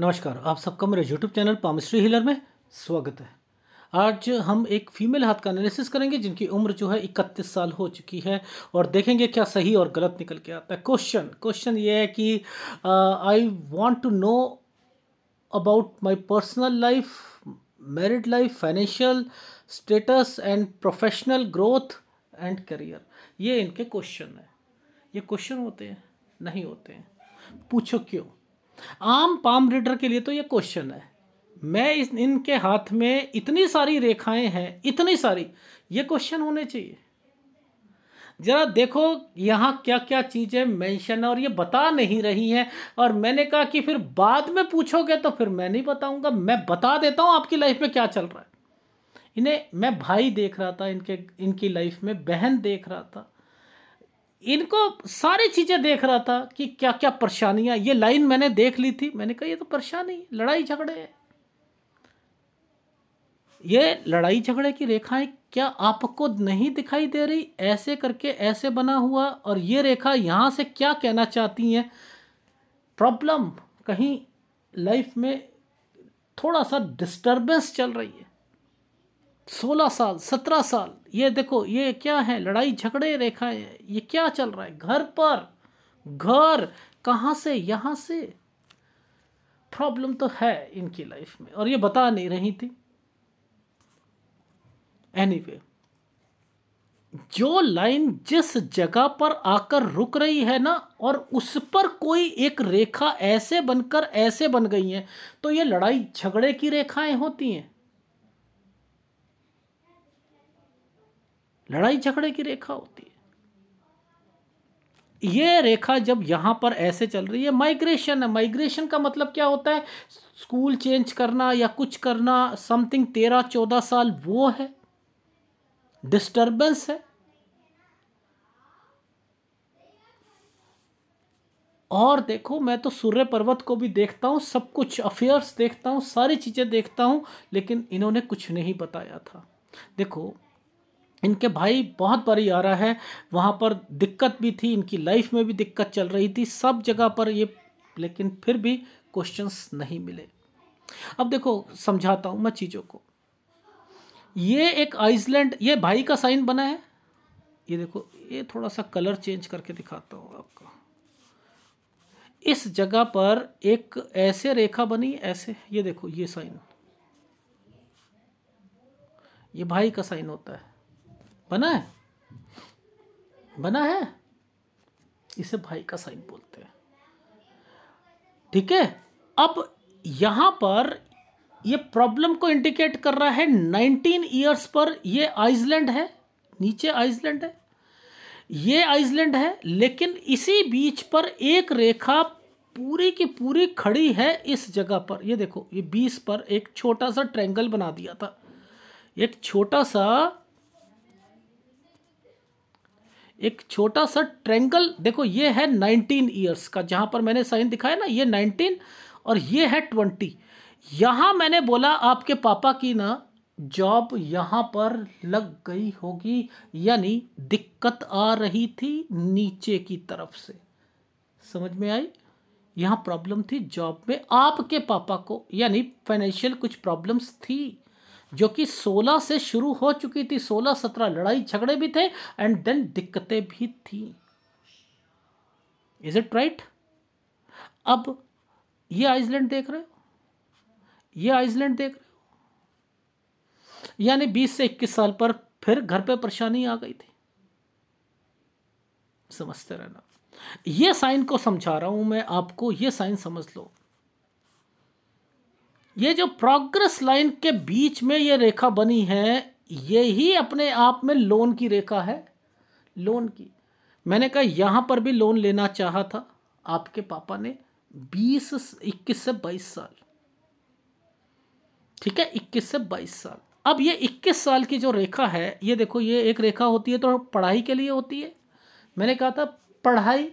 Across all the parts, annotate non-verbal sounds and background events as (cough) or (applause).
नमस्कार आप सबका मेरे यूट्यूब चैनल पामिस्ट्री हिलर में स्वागत है आज हम एक फीमेल हाथ का एनालिसिस करेंगे जिनकी उम्र जो है इकतीस साल हो चुकी है और देखेंगे क्या सही और गलत निकल के आता है क्वेश्चन क्वेश्चन ये है कि I want to know about my personal life married life financial status and professional growth and career ये इनके क्वेश्चन है ये क्वेश्चन होते हैं नहीं होते हैं पूछो क्यों आम पाम रीडर के लिए तो ये क्वेश्चन है मैं इस इनके हाथ में इतनी सारी रेखाएं हैं इतनी सारी ये क्वेश्चन होने चाहिए जरा देखो यहाँ क्या क्या चीज़ें मेंशन और ये बता नहीं रही हैं और मैंने कहा कि फिर बाद में पूछोगे तो फिर मैं नहीं बताऊंगा मैं बता देता हूँ आपकी लाइफ में क्या चल रहा है इन्हें मैं भाई देख रहा था इनके इनकी लाइफ में बहन देख रहा था इनको सारी चीज़ें देख रहा था कि क्या क्या परेशानियाँ ये लाइन मैंने देख ली थी मैंने कहा ये तो परेशानी लड़ाई झगड़े है ये लड़ाई झगड़े की रेखाएं क्या आपको नहीं दिखाई दे रही ऐसे करके ऐसे बना हुआ और ये रेखा यहाँ से क्या कहना चाहती हैं प्रॉब्लम कहीं लाइफ में थोड़ा सा डिस्टर्बेंस चल रही है सोलह साल सत्रह साल ये देखो ये क्या है लड़ाई झगड़े रेखाएं ये क्या चल रहा है घर पर घर कहाँ से यहाँ से प्रॉब्लम तो है इनकी लाइफ में और ये बता नहीं रही थी एनी anyway, जो लाइन जिस जगह पर आकर रुक रही है ना और उस पर कोई एक रेखा ऐसे बनकर ऐसे बन गई है तो ये लड़ाई झगड़े की रेखाएं होती हैं लड़ाई झगड़े की रेखा होती है ये रेखा जब यहां पर ऐसे चल रही है माइग्रेशन है माइग्रेशन का मतलब क्या होता है स्कूल चेंज करना या कुछ करना समथिंग तेरह चौदह साल वो है डिस्टर्बेंस है और देखो मैं तो सूर्य पर्वत को भी देखता हूँ सब कुछ अफेयर्स देखता हूँ सारी चीज़ें देखता हूँ लेकिन इन्होंने कुछ नहीं बताया था देखो इनके भाई बहुत बारी आ रहा है वहाँ पर दिक्कत भी थी इनकी लाइफ में भी दिक्कत चल रही थी सब जगह पर ये लेकिन फिर भी क्वेश्चंस नहीं मिले अब देखो समझाता हूँ मैं चीज़ों को ये एक आइसलैंड ये भाई का साइन बना है ये देखो ये थोड़ा सा कलर चेंज करके दिखाता हूँ आपको इस जगह पर एक ऐसे रेखा बनी ऐसे ये देखो ये साइन ये भाई का साइन होता है बना है बना है इसे भाई का साइन बोलते हैं ठीक है अब यहां पर ये प्रॉब्लम को इंडिकेट कर रहा है 19 ईयर्स पर ये आइसलैंड है नीचे आइसलैंड है ये आइसलैंड है लेकिन इसी बीच पर एक रेखा पूरी की पूरी खड़ी है इस जगह पर ये देखो ये बीस पर एक छोटा सा ट्रैंगल बना दिया था एक छोटा सा एक छोटा सा ट्रेंगल देखो ये है नाइनटीन ईयर्स का जहां पर मैंने साइन दिखाया ना ये नाइनटीन और ये है ट्वेंटी यहां मैंने बोला आपके पापा की ना जॉब यहां पर लग गई होगी यानी दिक्कत आ रही थी नीचे की तरफ से समझ में आई यहां प्रॉब्लम थी जॉब में आपके पापा को यानी फाइनेंशियल कुछ प्रॉब्लम्स थी जो कि 16 से शुरू हो चुकी थी 16-17 लड़ाई झगड़े भी थे एंड देन दिक्कतें भी थी इज इट राइट अब ये आइसलैंड देख रहे हो ये आइसलैंड देख रहे हो यानी 20 से 21 साल पर फिर घर पे परेशानी आ गई थी समझते रहना ये साइन को समझा रहा हूं मैं आपको ये साइन समझ लो ये जो प्रोग्रेस लाइन के बीच में ये रेखा बनी है ये ही अपने आप में लोन की रेखा है लोन की मैंने कहा यहाँ पर भी लोन लेना चाहा था आपके पापा ने बीस इक्कीस से बाईस साल ठीक है इक्कीस से बाईस साल अब ये इक्कीस साल की जो रेखा है ये देखो ये एक रेखा होती है तो पढ़ाई के लिए होती है मैंने कहा था पढ़ाई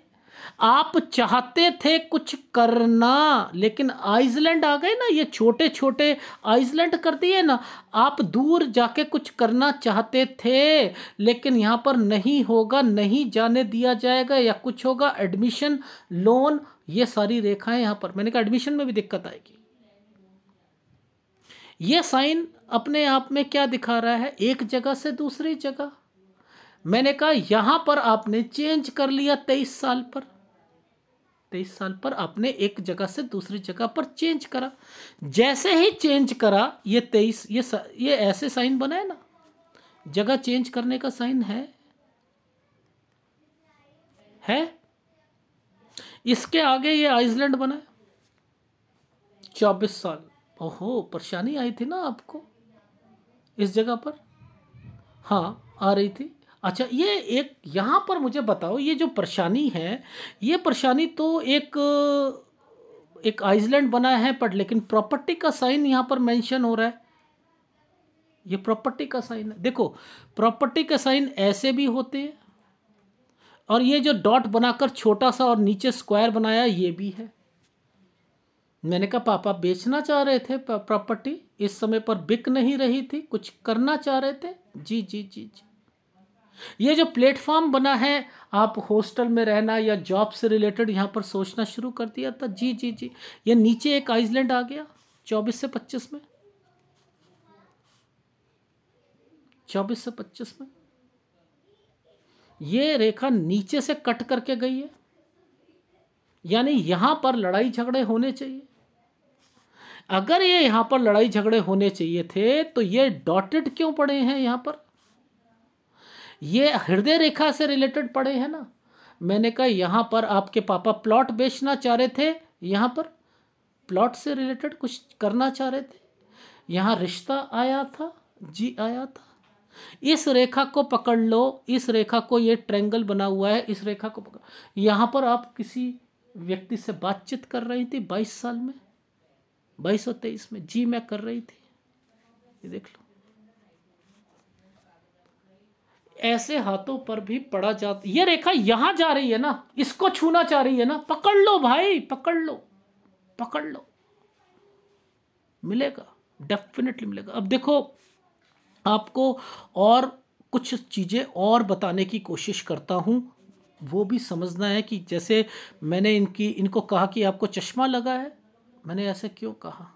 आप चाहते थे कुछ करना लेकिन आइसलैंड आ गए ना ये छोटे छोटे आइसलैंड कर दिए ना आप दूर जाके कुछ करना चाहते थे लेकिन यहाँ पर नहीं होगा नहीं जाने दिया जाएगा या कुछ होगा एडमिशन लोन ये सारी रेखाएं यहाँ पर मैंने कहा एडमिशन में भी दिक्कत आएगी ये साइन अपने आप में क्या दिखा रहा है एक जगह से दूसरी जगह मैंने कहा यहां पर आपने चेंज कर लिया तेईस साल पर तेईस साल पर आपने एक जगह से दूसरी जगह पर चेंज करा जैसे ही चेंज करा ये तेईस ये ये ऐसे साइन बनाए ना जगह चेंज करने का साइन है है इसके आगे ये आइसलैंड बना चौबीस साल ओहो परेशानी आई थी ना आपको इस जगह पर हाँ आ रही थी अच्छा ये एक यहाँ पर मुझे बताओ ये जो परेशानी है ये परेशानी तो एक एक आइसलैंड बना है पर लेकिन प्रॉपर्टी का साइन यहाँ पर मेंशन हो रहा है ये प्रॉपर्टी का साइन है देखो प्रॉपर्टी का साइन ऐसे भी होते हैं और ये जो डॉट बनाकर छोटा सा और नीचे स्क्वायर बनाया ये भी है मैंने कहा पापा बेचना चाह रहे थे प्रॉपर्टी इस समय पर बिक नहीं रही थी कुछ करना चाह रहे थे जी जी जी जी ये जो प्लेटफॉर्म बना है आप हॉस्टल में रहना या जॉब से रिलेटेड यहाँ पर सोचना शुरू कर दिया था जी जी जी ये नीचे एक आइसलैंड आ गया चौबीस से पच्चीस में चौबीस से पच्चीस में ये रेखा नीचे से कट करके गई है यानी यहां पर लड़ाई झगड़े होने चाहिए अगर ये यहां पर लड़ाई झगड़े होने चाहिए थे तो ये डॉटेड क्यों पड़े हैं यहां पर ये हृदय रेखा से रिलेटेड पड़े हैं ना मैंने कहा यहाँ पर आपके पापा प्लॉट बेचना चाह रहे थे यहाँ पर प्लॉट से रिलेटेड कुछ करना चाह रहे थे यहाँ रिश्ता आया था जी आया था इस रेखा को पकड़ लो इस रेखा को ये ट्रेंगल बना हुआ है इस रेखा को पकड़ यहाँ पर आप किसी व्यक्ति से बातचीत कर रही थी बाईस साल में बाईस सौ तेईस में जी मैं कर रही थी ये देख लो ऐसे हाथों पर भी पड़ा जाता ये रेखा यहां जा रही है ना इसको छूना चाह रही है ना पकड़ लो भाई पकड़ लो पकड़ लो मिलेगा डेफिनेटली मिलेगा अब देखो आपको और कुछ चीज़ें और बताने की कोशिश करता हूं वो भी समझना है कि जैसे मैंने इनकी इनको कहा कि आपको चश्मा लगा है मैंने ऐसे क्यों कहा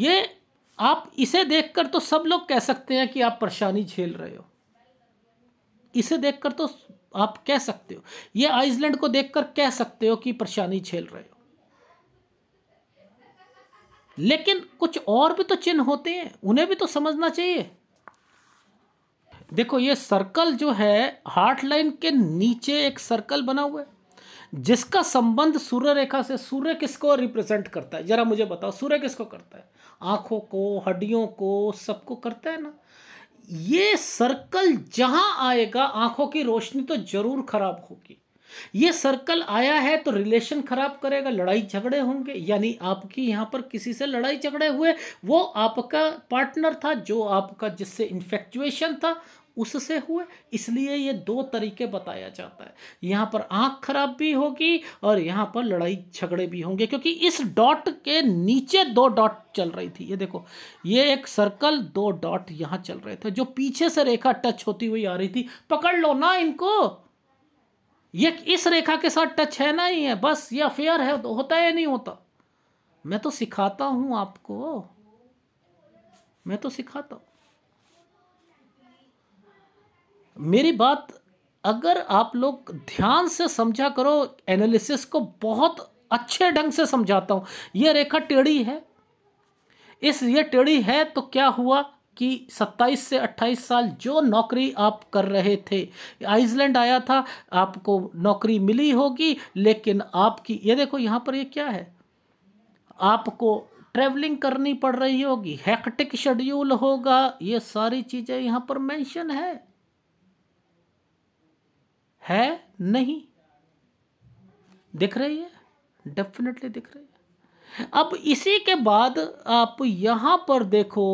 ये आप इसे देखकर तो सब लोग कह सकते हैं कि आप परेशानी झेल रहे हो इसे देखकर तो आप कह सकते हो ये आइसलैंड को देखकर कह सकते हो कि परेशानी झेल रहे हो लेकिन कुछ और भी तो चिन्ह होते हैं उन्हें भी तो समझना चाहिए देखो ये सर्कल जो है हार्ट लाइन के नीचे एक सर्कल बना हुआ है जिसका संबंध सूर्य रेखा से सूर्य किसको रिप्रेजेंट करता है जरा मुझे बताओ सूर्य किसको करता है आंखों को हड्डियों को सबको करता है ना ये सर्कल जहां आएगा आंखों की रोशनी तो जरूर खराब होगी ये सर्कल आया है तो रिलेशन खराब करेगा लड़ाई झगड़े होंगे यानी आपकी यहाँ पर किसी से लड़ाई झगड़े हुए वो आपका पार्टनर था जो आपका जिससे इन्फेक्चुएशन था उससे हुए इसलिए ये दो तरीके बताया जाता है यहाँ पर आँख खराब भी होगी और यहाँ पर लड़ाई झगड़े भी होंगे क्योंकि इस डॉट के नीचे दो डॉट चल रही थी ये देखो ये एक सर्कल दो डॉट यहाँ चल रहे थे जो पीछे से रेखा टच होती हुई आ रही थी पकड़ लो ना इनको ये इस रेखा के साथ टच है ना ही है बस ये अफेयर है होता है या नहीं होता मैं तो सिखाता हूँ आपको मैं तो सिखाता हूँ मेरी बात अगर आप लोग ध्यान से समझा करो एनालिसिस को बहुत अच्छे ढंग से समझाता हूं यह रेखा टेढ़ी है इस ये टेढ़ी है तो क्या हुआ कि 27 से 28 साल जो नौकरी आप कर रहे थे आइसलैंड आया था आपको नौकरी मिली होगी लेकिन आपकी ये देखो यहां पर ये क्या है आपको ट्रेवलिंग करनी पड़ रही होगी हैक्टिक शेड्यूल होगा ये सारी चीज़ें यहां पर मेंशन है है नहीं दिख रही है डेफिनेटली दिख रही है अब इसी के बाद आप यहां पर देखो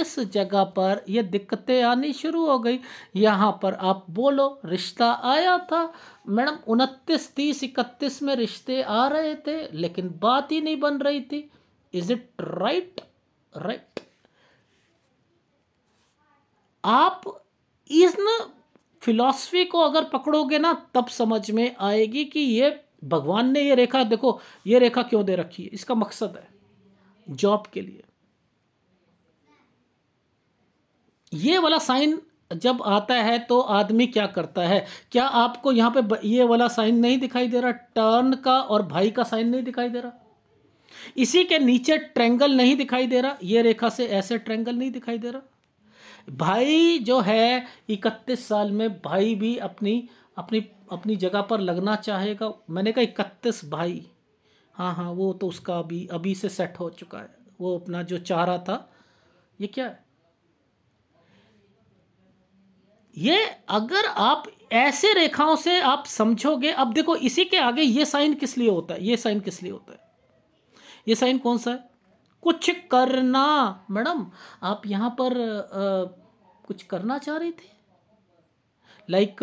इस जगह पर ये दिक्कतें आनी शुरू हो गई यहाँ पर आप बोलो रिश्ता आया था मैडम उनतीस तीस इकतीस में रिश्ते आ रहे थे लेकिन बात ही नहीं बन रही थी इज इट राइट राइट आप इन फिलॉसफी को अगर पकड़ोगे ना तब समझ में आएगी कि ये भगवान ने ये रेखा देखो ये रेखा क्यों दे रखी है इसका मकसद है जॉब के लिए ये वाला साइन जब आता है तो आदमी क्या करता है क्या आपको यहाँ पे ये वाला साइन नहीं दिखाई दे रहा टर्न का और भाई का साइन नहीं दिखाई दे रहा इसी के नीचे ट्रेंगल नहीं दिखाई दे रहा ये रेखा से ऐसे ट्रेंगल नहीं दिखाई दे रहा भाई जो है इकतीस साल में भाई भी अपनी अपनी अपनी जगह पर लगना चाहेगा मैंने कहा इकतीस भाई हाँ हाँ वो तो उसका अभी अभी से सेट हो चुका है वो अपना जो चाह रहा था ये क्या है ये अगर आप ऐसे रेखाओं से आप समझोगे अब देखो इसी के आगे ये साइन किस लिए होता है ये साइन किस लिए होता है ये साइन कौन सा है कुछ करना मैडम आप यहाँ पर आ, कुछ करना चाह रहे थे लाइक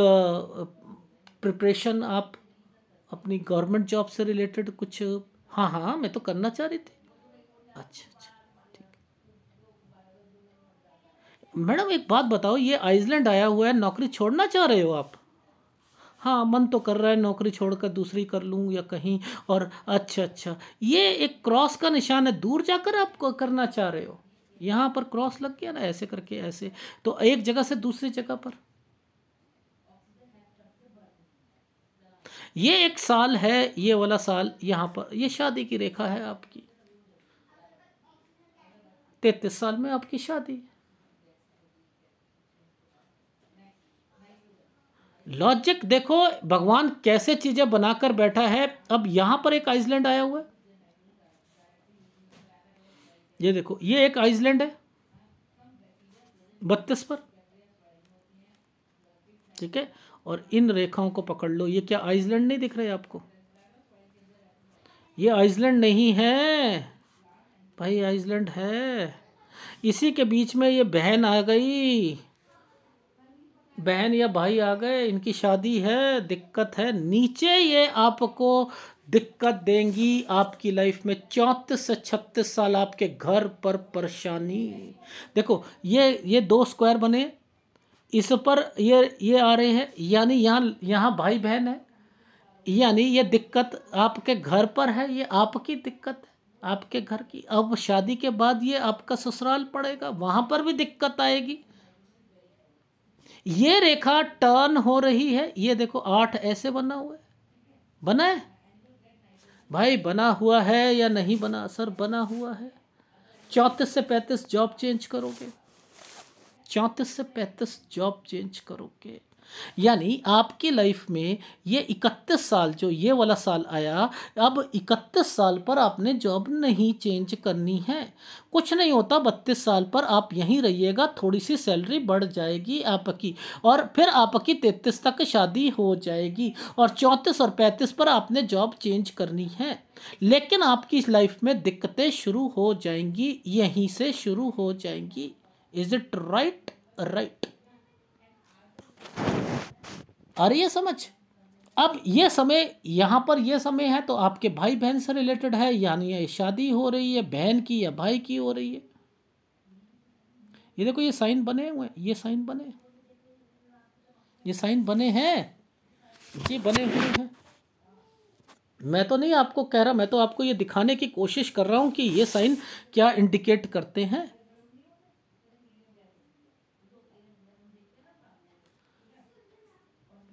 प्रिपरेशन आप अपनी गवर्नमेंट जॉब से रिलेटेड कुछ हाँ हाँ मैं तो करना चाह रही थी अच्छा अच्छा ठीक मैडम एक बात बताओ ये आइसलैंड आया हुआ है नौकरी छोड़ना चाह रहे हो आप हाँ मन तो कर रहा है नौकरी छोड़कर दूसरी कर लूँ या कहीं और अच्छा अच्छा ये एक क्रॉस का निशान है दूर जाकर आप करना चाह रहे हो यहाँ पर क्रॉस लग गया ना ऐसे करके ऐसे तो एक जगह से दूसरी जगह पर ये एक साल है ये वाला साल यहाँ पर ये शादी की रेखा है आपकी तैतीस साल में आपकी शादी है लॉजिक देखो भगवान कैसे चीज़ें बनाकर बैठा है अब यहां पर एक आइसलैंड आया हुआ है ये देखो ये एक आइसलैंड है बत्तीस पर ठीक है और इन रेखाओं को पकड़ लो ये क्या आइसलैंड नहीं दिख रहे आपको ये आइसलैंड नहीं है भाई आइसलैंड है इसी के बीच में ये बहन आ गई बहन या भाई आ गए इनकी शादी है दिक्कत है नीचे ये आपको दिक्कत देंगी आपकी लाइफ में चौंतीस से छत्तीस साल आपके घर पर परेशानी देखो ये ये दो स्क्वायर बने इस पर ये ये आ रहे हैं यानी यहाँ यहाँ भाई बहन है यानी ये दिक्कत आपके घर पर है ये आपकी दिक्कत है आपके घर की अब शादी के बाद ये आपका ससुराल पड़ेगा वहाँ पर भी दिक्कत आएगी ये रेखा टर्न हो रही है ये देखो आठ ऐसे बना हुआ है बना है भाई बना हुआ है या नहीं बना सर बना हुआ है चौंतीस से पैंतीस जॉब चेंज करोगे चौंतीस से पैंतीस जॉब चेंज करोगे यानी आपकी लाइफ में ये इकतीस साल जो ये वाला साल आया अब इकतीस साल पर आपने जॉब नहीं चेंज करनी है कुछ नहीं होता बत्तीस साल पर आप यहीं रहिएगा थोड़ी सी सैलरी बढ़ जाएगी आपकी और फिर आपकी तैतीस तक शादी हो जाएगी और चौंतीस और पैंतीस पर आपने जॉब चेंज करनी है लेकिन आपकी इस लाइफ में दिक्कतें शुरू हो जाएंगी यहीं से शुरू हो जाएंगी इज़ इट राइट राइट आ रही है समझ अब ये समय यहाँ पर ये समय है तो आपके भाई बहन से रिलेटेड है यानी ये शादी हो रही है बहन की या भाई की हो रही है ये देखो ये साइन बने हुए हैं ये साइन बने ये साइन बने हैं ये बने हुए हैं मैं तो नहीं आपको कह रहा मैं तो आपको ये दिखाने की कोशिश कर रहा हूँ कि ये साइन क्या इंडिकेट करते हैं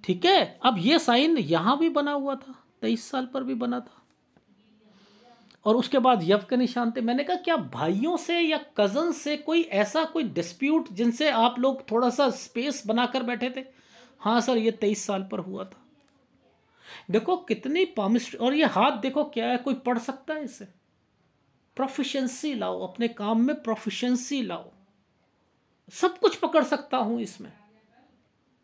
ठीक है अब ये साइन यहां भी बना हुआ था तेईस साल पर भी बना था और उसके बाद यव के निशान थे मैंने कहा क्या भाइयों से या कज़न से कोई ऐसा कोई डिस्प्यूट जिनसे आप लोग थोड़ा सा स्पेस बनाकर बैठे थे हाँ सर ये तेईस साल पर हुआ था देखो कितनी पामिस्ट्री और ये हाथ देखो क्या है कोई पढ़ सकता है इसे प्रोफिशंसी लाओ अपने काम में प्रोफिशंसी लाओ सब कुछ पकड़ सकता हूं इसमें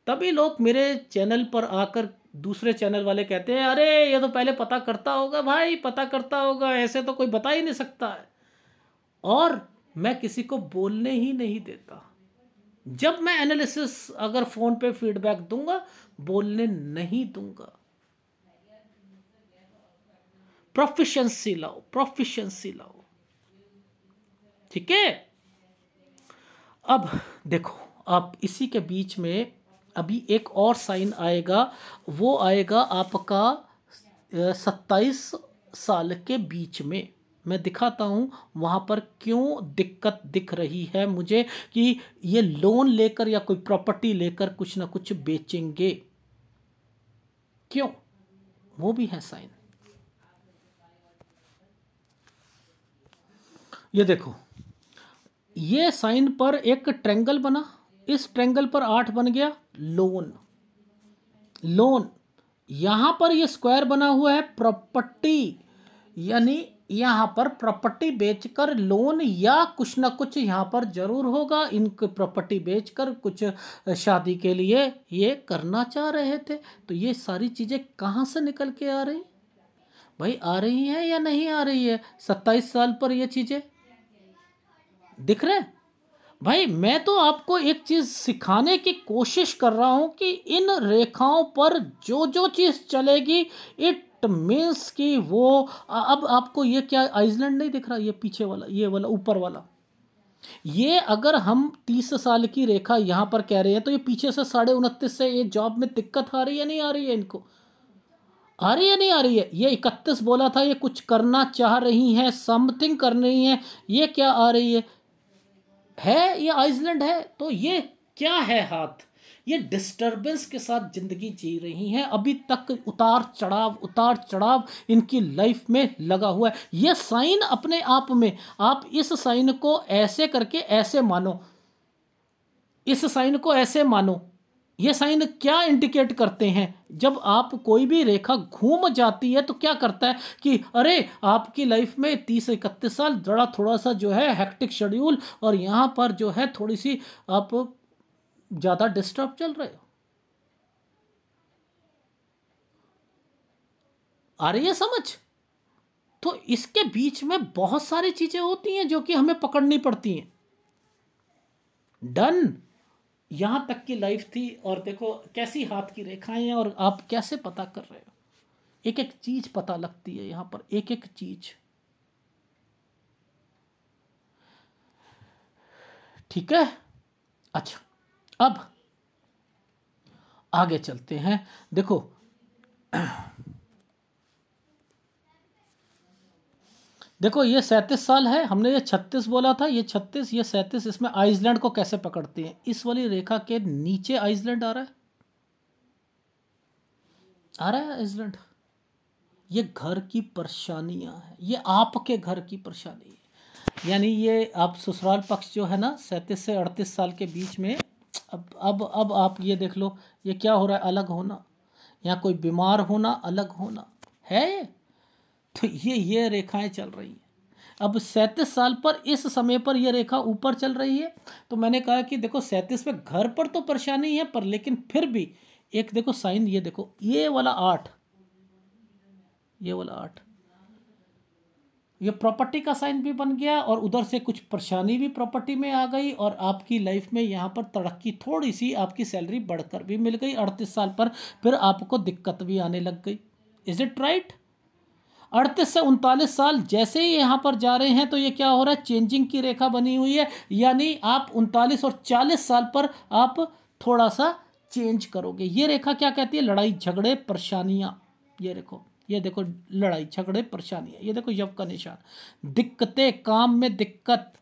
तभी लोग मेरे चैनल पर आकर दूसरे चैनल वाले कहते हैं अरे ये तो पहले पता करता होगा भाई पता करता होगा ऐसे तो कोई बता ही नहीं सकता है और मैं किसी को बोलने ही नहीं देता जब मैं एनालिसिस अगर फ़ोन पे फीडबैक दूंगा बोलने नहीं दूंगा प्रोफिशंसी लाओ प्रोफिशंसी लाओ ठीक है अब देखो आप इसी के बीच में अभी एक और साइन आएगा वो आएगा आपका सत्ताईस साल के बीच में मैं दिखाता हूँ वहाँ पर क्यों दिक्कत दिख रही है मुझे कि ये लोन लेकर या कोई प्रॉपर्टी लेकर कुछ ना कुछ बेचेंगे क्यों वो भी है साइन ये देखो ये साइन पर एक ट्रेंगल बना इस ट्रेंगल पर आठ बन गया लोन लोन यहां पर ये स्क्वायर बना हुआ है प्रॉपर्टी यानी यहां पर प्रॉपर्टी बेचकर लोन या कुछ ना कुछ यहां पर जरूर होगा इनके प्रॉपर्टी बेचकर कुछ शादी के लिए ये करना चाह रहे थे तो ये सारी चीज़ें कहां से निकल के आ रही भाई आ रही है या नहीं आ रही है सत्ताईस साल पर ये चीज़ें दिख रहे भाई मैं तो आपको एक चीज़ सिखाने की कोशिश कर रहा हूँ कि इन रेखाओं पर जो जो चीज़ चलेगी इट मीन्स कि वो अब आपको ये क्या आइसलैंड नहीं दिख रहा ये पीछे वाला ये वाला ऊपर वाला ये अगर हम तीस साल की रेखा यहाँ पर कह रहे हैं तो ये पीछे से साढ़े उनतीस से ये जॉब में दिक्कत आ रही है नहीं आ रही है इनको आ रही है नहीं आ रही है ये इकतीस बोला था ये कुछ करना चाह रही हैं समथिंग कर रही हैं ये क्या आ रही है है या आइसलैंड है तो ये क्या है हाथ ये डिस्टरबेंस के साथ ज़िंदगी जी रही हैं अभी तक उतार चढ़ाव उतार चढ़ाव इनकी लाइफ में लगा हुआ है ये साइन अपने आप में आप इस साइन को ऐसे करके ऐसे मानो इस साइन को ऐसे मानो ये साइन क्या इंडिकेट करते हैं जब आप कोई भी रेखा घूम जाती है तो क्या करता है कि अरे आपकी लाइफ में तीस इकतीस साल जड़ा थोड़ा सा जो है हेक्टिक शेड्यूल और यहाँ पर जो है थोड़ी सी आप ज़्यादा डिस्टर्ब चल रहे हो आ रही है समझ तो इसके बीच में बहुत सारी चीज़ें होती हैं जो कि हमें पकड़नी पड़ती हैं डन यहाँ तक की लाइफ थी और देखो कैसी हाथ की रेखाएं हैं और आप कैसे पता कर रहे हो एक एक चीज पता लगती है यहाँ पर एक एक चीज ठीक है अच्छा अब आगे चलते हैं देखो देखो ये सैंतीस साल है हमने ये छत्तीस बोला था ये छत्तीस ये सैंतीस इसमें आइसलैंड को कैसे पकड़ती है इस वाली रेखा के नीचे आइसलैंड आ रहा है आ रहा है आइसलैंड ये घर की परेशानियां हैं ये आपके घर की परेशानी है यानी ये आप ससुराल पक्ष जो है ना सैंतीस से अड़तीस साल के बीच में अब अब अब आप ये देख लो ये क्या हो रहा है अलग होना या कोई बीमार होना अलग होना है ये तो ये ये रेखाएं चल रही हैं अब सैंतीस साल पर इस समय पर यह रेखा ऊपर चल रही है तो मैंने कहा कि देखो सैंतीस में घर पर तो परेशानी है पर लेकिन फिर भी एक देखो साइन ये देखो ये वाला आठ ये वाला आठ ये प्रॉपर्टी का साइन भी बन गया और उधर से कुछ परेशानी भी प्रॉपर्टी में आ गई और आपकी लाइफ में यहाँ पर तरक्की थोड़ी सी आपकी सैलरी बढ़कर भी मिल गई अड़तीस साल पर फिर आपको दिक्कत भी आने लग गई इज़ इट राइट अड़तीस से उनतालीस साल जैसे ही यहाँ पर जा रहे हैं तो ये क्या हो रहा है चेंजिंग की रेखा बनी हुई है यानी आप उनतालीस और चालीस साल पर आप थोड़ा सा चेंज करोगे ये रेखा क्या कहती है लड़ाई झगड़े परेशानियाँ ये देखो ये देखो लड़ाई झगड़े परेशानियाँ ये देखो यव का निशान दिक्कतें काम में दिक्कत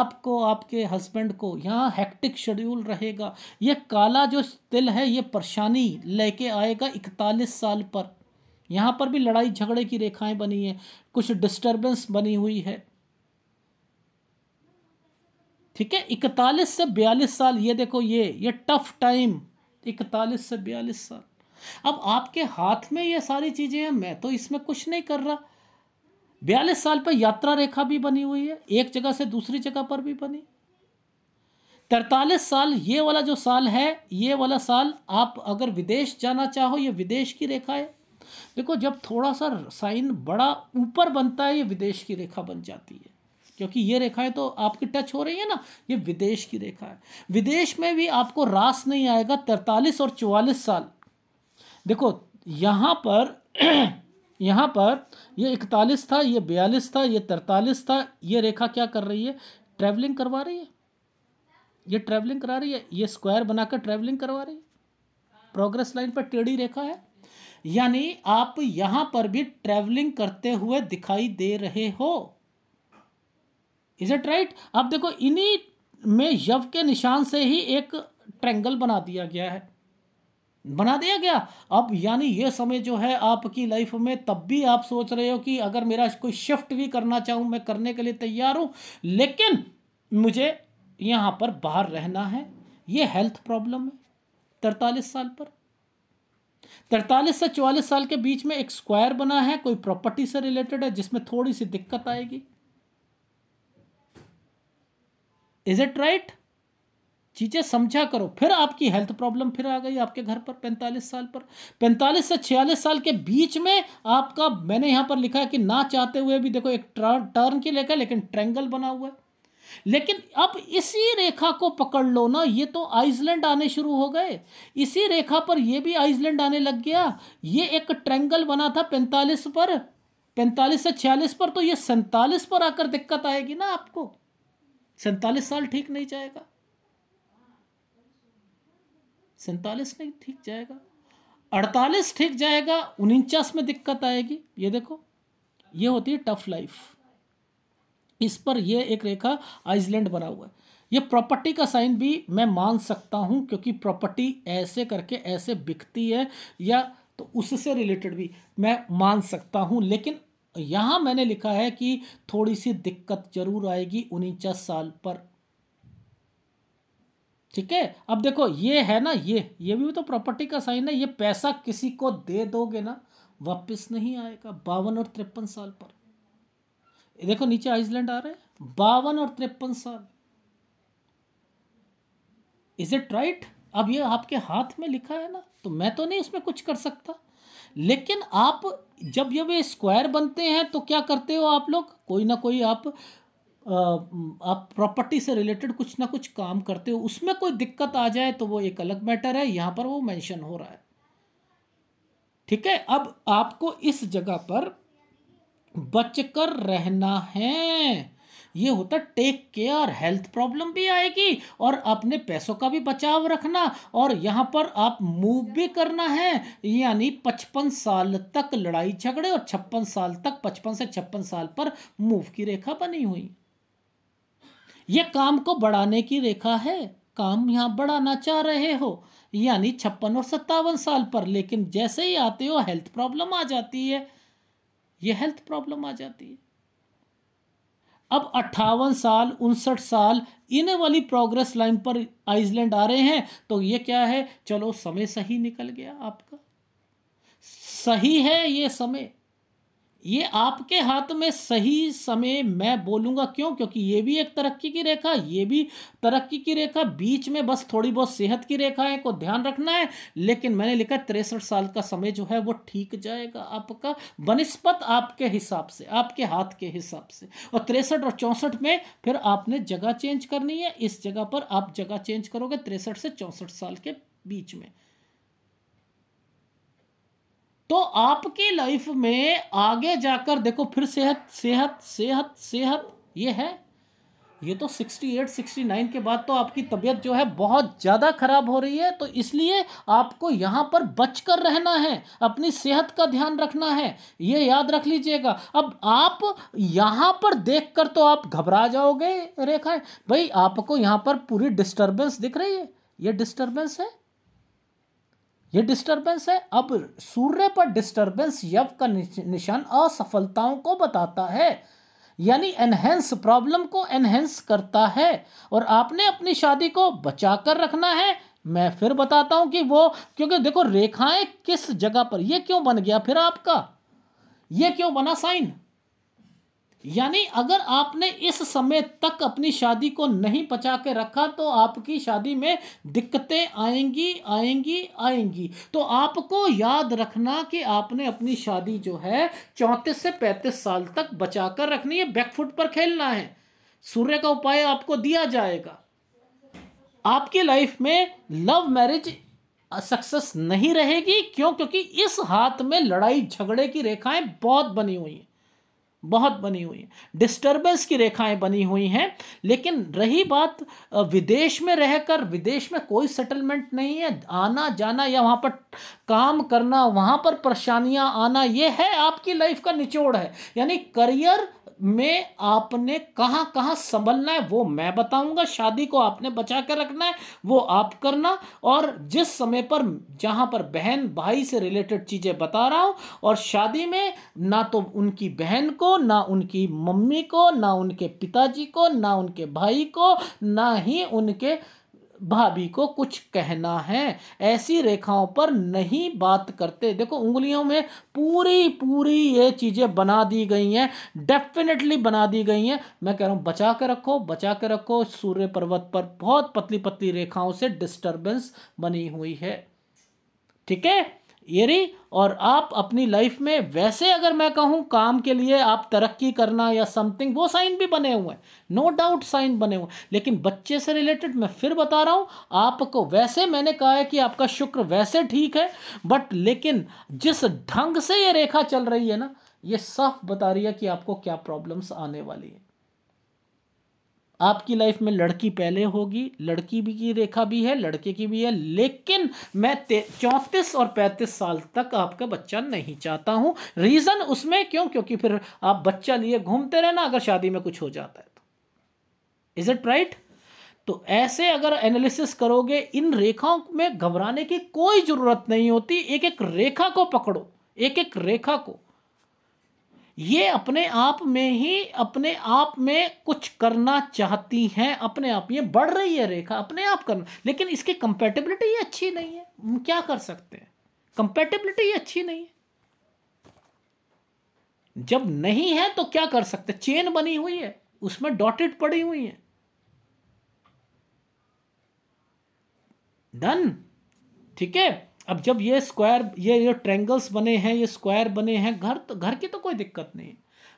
आपको आपके हस्बैंड को यहाँ हेक्टिक शेड्यूल रहेगा ये काला जो तिल है ये परेशानी लेके आएगा इकतालीस साल पर यहाँ पर भी लड़ाई झगड़े की रेखाएं बनी है कुछ डिस्टर्बेंस बनी हुई है ठीक है इकतालीस से बयालीस साल ये देखो ये ये टफ टाइम इकतालीस से बयालीस साल अब आपके हाथ में ये सारी चीज़ें हैं मैं तो इसमें कुछ नहीं कर रहा बयालीस साल पर यात्रा रेखा भी बनी हुई है एक जगह से दूसरी जगह पर भी बनी तैतालीस साल ये वाला जो साल है ये वाला साल आप अगर विदेश जाना चाहो ये विदेश की रेखा है देखो जब थोड़ा सा साइन बड़ा ऊपर बनता है ये विदेश की रेखा बन जाती है क्योंकि ये रेखाएं तो आपकी टच हो रही है ना ये विदेश की रेखा है विदेश में भी आपको रास नहीं आएगा तैतालीस और चौवालीस साल देखो यहाँ पर (clears throat) यहाँ पर ये इकतालीस था ये बयालीस था ये तरतालीस था ये रेखा क्या कर रही है ट्रैवलिंग करवा रही है ये ट्रैवलिंग करा रही है ये स्क्वायर बनाकर ट्रैवलिंग करवा रही है प्रोग्रेस लाइन पर टेढ़ी रेखा है यानी आप यहां पर भी ट्रेवलिंग करते हुए दिखाई दे रहे हो इज इट राइट आप देखो इन्हीं में यव के निशान से ही एक ट्रेंगल बना दिया गया है बना दिया गया अब यानी यह समय जो है आपकी लाइफ में तब भी आप सोच रहे हो कि अगर मेरा कोई शिफ्ट भी करना चाहूं मैं करने के लिए तैयार हूं लेकिन मुझे यहां पर बाहर रहना है यह हेल्थ प्रॉब्लम है तरतालीस साल पर तैतालीस से चौवालीस साल के बीच में एक स्क्वायर बना है कोई प्रॉपर्टी से रिलेटेड है जिसमें थोड़ी सी दिक्कत आएगी इज इट राइट चीज़ें समझा करो फिर आपकी हेल्थ प्रॉब्लम फिर आ गई आपके घर पर पैंतालीस साल पर पैंतालीस से छियालीस साल के बीच में आपका मैंने यहां पर लिखा है कि ना चाहते हुए भी देखो एक टर्न की लेकर लेकिन ट्रेंगल बना हुआ है लेकिन अब इसी रेखा को पकड़ लो ना ये तो आइसलैंड आने शुरू हो गए इसी रेखा पर ये भी आइसलैंड आने लग गया ये एक ट्रेंगल बना था पैंतालीस पर पैंतालीस से छियालीस पर तो ये सैंतालीस पर आकर दिक्कत आएगी ना आपको सैंतालीस साल ठीक नहीं जाएगा सैंतालीस नहीं ठीक जाएगा अड़तालीस ठीक जाएगा उनचास में दिक्कत आएगी ये देखो ये होती है टफ लाइफ इस पर यह एक रेखा आइसलैंड बना हुआ है ये प्रॉपर्टी का साइन भी मैं मान सकता हूँ क्योंकि प्रॉपर्टी ऐसे करके ऐसे बिकती है या तो उससे रिलेटेड भी मैं मान सकता हूँ लेकिन यहां मैंने लिखा है कि थोड़ी सी दिक्कत जरूर आएगी उनचास साल पर ठीक है अब देखो ये है ना ये ये भी तो प्रॉपर्टी का साइन है ये पैसा किसी को दे दोगे ना वापस नहीं आएगा बावन और तिरपन साल पर देखो नीचे आइसलैंड आ रहा है बावन और तिरपन साल इज इट राइट अब ये आपके हाथ में लिखा है ना तो मैं तो नहीं उसमें कुछ कर सकता लेकिन आप जब जब ये स्क्वायर बनते हैं तो क्या करते हो आप लोग कोई ना कोई आप आप प्रॉपर्टी से रिलेटेड कुछ ना कुछ काम करते हो उसमें कोई दिक्कत आ जाए तो वो एक अलग मैटर है यहां पर वो मेंशन हो रहा है ठीक है अब आपको इस जगह पर बचकर रहना है ये होता टेक केयर हेल्थ प्रॉब्लम भी आएगी और अपने पैसों का भी बचाव रखना और यहाँ पर आप मूव भी करना है यानी पचपन साल तक लड़ाई झगड़े और छप्पन साल तक पचपन से छप्पन साल पर मूव की रेखा बनी हुई यह काम को बढ़ाने की रेखा है काम यहाँ बढ़ाना चाह रहे हो यानी छप्पन और सत्तावन साल पर लेकिन जैसे ही आते हो हेल्थ प्रॉब्लम आ जाती है ये हेल्थ प्रॉब्लम आ जाती है अब अट्ठावन साल उनसठ साल इन वाली प्रोग्रेस लाइन पर आइसलैंड आ रहे हैं तो ये क्या है चलो समय सही निकल गया आपका सही है ये समय ये आपके हाथ में सही समय मैं बोलूँगा क्यों क्योंकि ये भी एक तरक्की की रेखा ये भी तरक्की की रेखा बीच में बस थोड़ी बहुत सेहत की रेखाएं को ध्यान रखना है लेकिन मैंने लिखा तिरसठ साल का समय जो है वो ठीक जाएगा आपका बनस्पत आपके हिसाब से आपके हाथ के हिसाब से और तिरसठ और चौंसठ में फिर आपने जगह चेंज करनी है इस जगह पर आप जगह चेंज करोगे तिरसठ से चौंसठ साल के बीच में तो आपकी लाइफ में आगे जाकर देखो फिर सेहत सेहत सेहत सेहत ये है ये तो 68, 69 के बाद तो आपकी तबीयत जो है बहुत ज़्यादा ख़राब हो रही है तो इसलिए आपको यहाँ पर बच कर रहना है अपनी सेहत का ध्यान रखना है ये याद रख लीजिएगा अब आप यहाँ पर देख कर तो आप घबरा जाओगे रेखा भाई आपको यहाँ पर पूरी डिस्टर्बेंस दिख रही है ये डिस्टर्बेंस है ये डिस्टरबेंस है अब सूर्य पर डिस्टरबेंस यव का निशान असफलताओं को बताता है यानी एनहेंस प्रॉब्लम को एनहेंस करता है और आपने अपनी शादी को बचा कर रखना है मैं फिर बताता हूं कि वो क्योंकि देखो रेखाएं किस जगह पर ये क्यों बन गया फिर आपका ये क्यों बना साइन यानी अगर आपने इस समय तक अपनी शादी को नहीं बचा के रखा तो आपकी शादी में दिक्कतें आएंगी आएंगी आएंगी तो आपको याद रखना कि आपने अपनी शादी जो है चौंतीस से पैंतीस साल तक बचा कर रखनी है बैकफुट पर खेलना है सूर्य का उपाय आपको दिया जाएगा आपकी लाइफ में लव मैरिज सक्सेस नहीं रहेगी क्यों क्योंकि इस हाथ में लड़ाई झगड़े की रेखाएं बहुत बनी हुई हैं बहुत बनी हुई है डिस्टर्बेंस की रेखाएं बनी हुई हैं लेकिन रही बात विदेश में रहकर विदेश में कोई सेटलमेंट नहीं है आना जाना या वहाँ पर काम करना वहाँ पर परेशानियाँ आना ये है आपकी लाइफ का निचोड़ है यानी करियर में आपने कहाँ कहाँ संभलना है वो मैं बताऊंगा शादी को आपने बचा के रखना है वो आप करना और जिस समय पर जहाँ पर बहन भाई से रिलेटेड चीज़ें बता रहा हूँ और शादी में ना तो उनकी बहन को ना उनकी मम्मी को ना उनके पिताजी को ना उनके भाई को ना ही उनके भाभी को कुछ कहना है ऐसी रेखाओं पर नहीं बात करते देखो उंगलियों में पूरी पूरी ये चीज़ें बना दी गई हैं डेफिनेटली बना दी गई हैं मैं कह रहा हूँ बचा के रखो बचा के रखो सूर्य पर्वत पर बहुत पतली पतली रेखाओं से डिस्टर्बेंस बनी हुई है ठीक है रही और आप अपनी लाइफ में वैसे अगर मैं कहूँ काम के लिए आप तरक्की करना या समथिंग वो साइन भी बने हुए हैं नो डाउट साइन बने हुए हैं लेकिन बच्चे से रिलेटेड मैं फिर बता रहा हूँ आपको वैसे मैंने कहा है कि आपका शुक्र वैसे ठीक है बट लेकिन जिस ढंग से ये रेखा चल रही है ना ये साफ बता रही है कि आपको क्या प्रॉब्लम्स आने वाली है आपकी लाइफ में लड़की पहले होगी लड़की भी की रेखा भी है लड़के की भी है लेकिन मैं चौंतीस और पैंतीस साल तक आपका बच्चा नहीं चाहता हूँ रीज़न उसमें क्यों क्योंकि फिर आप बच्चा लिए घूमते रहना अगर शादी में कुछ हो जाता है तो इज़ इट राइट तो ऐसे अगर एनालिसिस करोगे इन रेखाओं में घबराने की कोई ज़रूरत नहीं होती एक एक रेखा को पकड़ो एक एक रेखा को ये अपने आप में ही अपने आप में कुछ करना चाहती हैं अपने आप ये बढ़ रही है रेखा अपने आप करना लेकिन इसकी कंपेटेबिलिटी अच्छी नहीं है क्या कर सकते हैं कंपेटेबिलिटी अच्छी नहीं है जब नहीं है तो क्या कर सकते चेन बनी हुई है उसमें डॉटेड पड़ी हुई है डन ठीक है अब जब ये स्क्वायर ये ये ट्रेंगल्स बने हैं ये स्क्वायर बने हैं घर तो घर की तो कोई दिक्कत नहीं है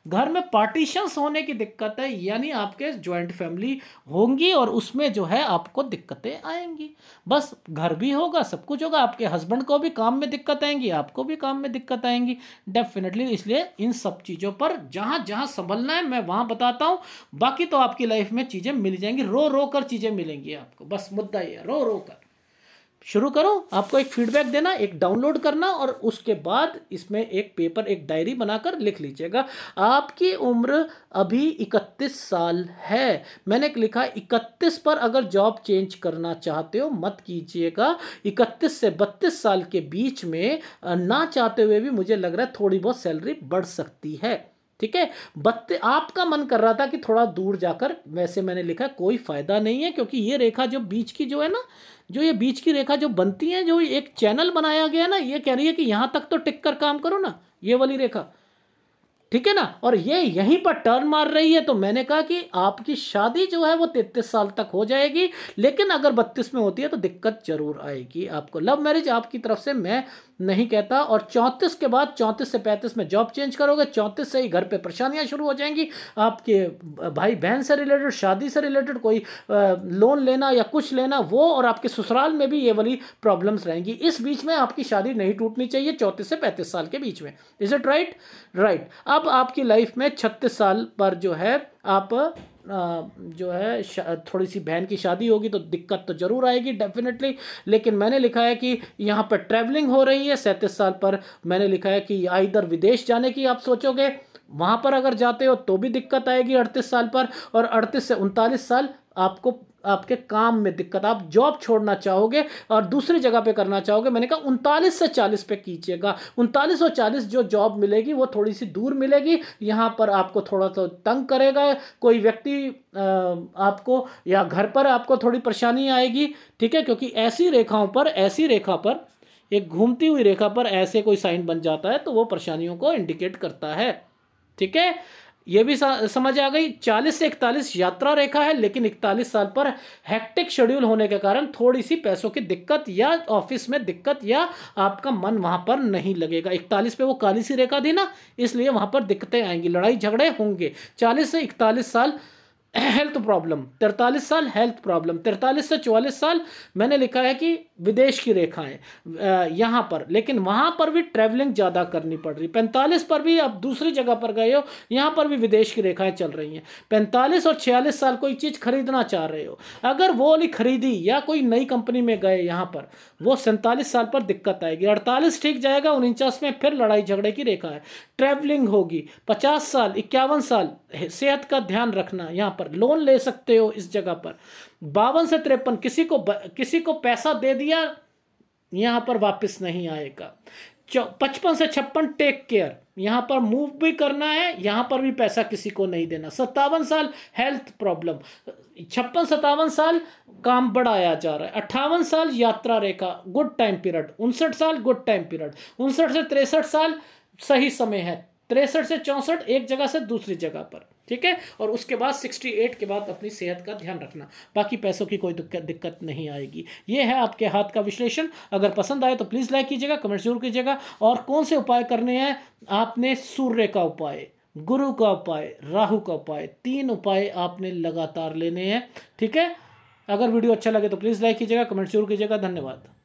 घर में पार्टीशंस होने की दिक्कत है यानी आपके ज्वाइंट फैमिली होंगी और उसमें जो है आपको दिक्कतें आएंगी बस घर भी होगा सब कुछ होगा आपके हस्बैंड को भी काम में दिक्कत आएंगी आपको भी काम में दिक्कत आएंगी डेफिनेटली इसलिए इन सब चीज़ों पर जहाँ जहाँ संभलना है मैं वहाँ बताता हूँ बाकी तो आपकी लाइफ में चीज़ें मिल जाएंगी रो रो कर चीज़ें मिलेंगी आपको बस मुद्दा ये है रो रो कर शुरू करो आपको एक फीडबैक देना एक डाउनलोड करना और उसके बाद इसमें एक पेपर एक डायरी बनाकर लिख लीजिएगा आपकी उम्र अभी 31 साल है मैंने लिखा 31 पर अगर जॉब चेंज करना चाहते हो मत कीजिएगा 31 से 32 साल के बीच में ना चाहते हुए भी मुझे लग रहा है थोड़ी बहुत सैलरी बढ़ सकती है ठीक है बत्ते आपका मन कर रहा था कि थोड़ा दूर जाकर वैसे मैंने लिखा कोई फायदा नहीं है क्योंकि ये रेखा जो बीच की जो है ना जो ये बीच की रेखा जो बनती है जो एक चैनल बनाया गया है ना ये कह रही है कि यहाँ तक तो टिक कर काम करो ना ये वाली रेखा ठीक है ना और ये यहीं पर टर्न मार रही है तो मैंने कहा कि आपकी शादी जो है वो तैतीस साल तक हो जाएगी लेकिन अगर बत्तीस में होती है तो दिक्कत जरूर आएगी आपको लव मैरिज आपकी तरफ से मैं नहीं कहता और चौंतीस के बाद चौंतीस से पैंतीस में जॉब चेंज करोगे चौंतीस से ही घर पे परेशानियां शुरू हो जाएंगी आपके भाई बहन से रिलेटेड शादी से रिलेटेड कोई लोन लेना या कुछ लेना वो और आपके ससुराल में भी ये वाली प्रॉब्लम्स रहेंगी इस बीच में आपकी शादी नहीं टूटनी चाहिए चौंतीस से पैंतीस साल के बीच में इज इट राइट राइट अब आपकी लाइफ में छत्तीस साल पर जो है आप जो है थोड़ी सी बहन की शादी होगी तो दिक्कत तो ज़रूर आएगी डेफिनेटली लेकिन मैंने लिखा है कि यहाँ पर ट्रैवलिंग हो रही है सैंतीस साल पर मैंने लिखा है कि इधर विदेश जाने की आप सोचोगे वहाँ पर अगर जाते हो तो भी दिक्कत आएगी अड़तीस साल पर और अड़तीस से उनतालीस साल आपको आपके काम में दिक्कत आप जॉब छोड़ना चाहोगे और दूसरी जगह पे करना चाहोगे मैंने कहा उनतालीस से चालीस पे कीजिएगा उनतालीस और चालीस जो जॉब मिलेगी वो थोड़ी सी दूर मिलेगी यहाँ पर आपको थोड़ा सा तंग करेगा कोई व्यक्ति आपको या घर पर आपको थोड़ी परेशानी आएगी ठीक है क्योंकि ऐसी रेखाओं पर ऐसी रेखा पर एक घूमती हुई रेखा पर ऐसे कोई साइन बन जाता है तो वो परेशानियों को इंडिकेट करता है ठीक है यह भी समझ आ गई 40 से 41 यात्रा रेखा है लेकिन 41 साल पर हेक्टिक शेड्यूल होने के कारण थोड़ी सी पैसों की दिक्कत या ऑफिस में दिक्कत या आपका मन वहां पर नहीं लगेगा 41 पे वो काली सी रेखा थी ना इसलिए वहां पर दिक्कतें आएंगी लड़ाई झगड़े होंगे 40 से 41 साल हेल्थ प्रॉब्लम 43 साल हेल्थ प्रॉब्लम 43 से 44 साल मैंने लिखा है कि विदेश की रेखाएं यहाँ पर लेकिन वहाँ पर भी ट्रैवलिंग ज़्यादा करनी पड़ रही पैंतालीस पर भी आप दूसरी जगह पर गए हो यहाँ पर भी विदेश की रेखाएं चल रही हैं पैंतालीस और छियालीस साल कोई चीज़ खरीदना चाह रहे हो अगर वो वाली खरीदी या कोई नई कंपनी में गए यहाँ पर वो सैंतालीस साल पर दिक्कत आएगी अड़तालीस ठीक जाएगा उनचास में फिर लड़ाई झगड़े की रेखा है ट्रैवलिंग होगी पचास साल इक्यावन साल सेहत का ध्यान रखना यहाँ पर लोन ले सकते हो इस जगह पर बावन से तिरपन किसी को किसी को पैसा दे दिया यहाँ पर वापस नहीं आएगा पचपन से छप्पन टेक केयर यहाँ पर मूव भी करना है यहाँ पर भी पैसा किसी को नहीं देना सत्तावन साल हेल्थ प्रॉब्लम छप्पन सत्तावन साल काम बढ़ाया जा रहा है अट्ठावन साल यात्रा रेखा गुड टाइम पीरियड उनसठ साल गुड टाइम पीरियड उनसठ से तिरसठ साल सही समय है तिरसठ से चौंसठ एक जगह से दूसरी जगह पर ठीक है और उसके बाद सिक्सटी एट के बाद अपनी सेहत का ध्यान रखना बाकी पैसों की कोई दिक्कत दिक्कत नहीं आएगी ये है आपके हाथ का विश्लेषण अगर पसंद आए तो प्लीज़ लाइक कीजिएगा कमेंट जरूर कीजिएगा और कौन से उपाय करने हैं आपने सूर्य का उपाय गुरु का उपाय राहु का उपाय तीन उपाय आपने लगातार लेने हैं ठीक है अगर वीडियो अच्छा लगे तो प्लीज़ लाइक कीजिएगा कमेंट जरूर कीजिएगा धन्यवाद